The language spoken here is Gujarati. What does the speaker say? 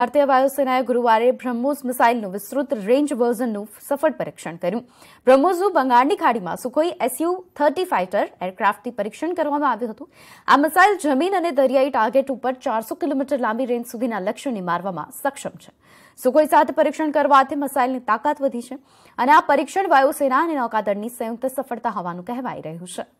ભારતીય વાયુસેનાએ ગુરુવારે બ્રહ્મોસ મિસાઇલનું વિસ્તૃત રેન્જ વર્ઝનનું સફળ પરીક્ષણ કર્યું બ્રહ્મોસનું બંગાળની ખાડીમાં સુખોઈ એસયુ થર્ટી ફાઇટર એરક્રાફ્ટથી પરીક્ષણ કરવામાં આવ્યું હતું આ મિસાઇલ જમીન અને દરિયાઈ ટાર્ગેટ ઉપર ચારસો કિલોમીટર લાંબી રેન્જ સુધીના લક્ષ્યને મારવામાં સક્ષમ છે સુખોઈ સાથે પરીક્ષણ કરવાથી મિસાઇલની તાકાત વધી છે અને આ પરીક્ષણ વાયુસેના અને નૌકાદળની સંયુક્ત સફળતા હોવાનું કહેવાઈ રહ્યું છે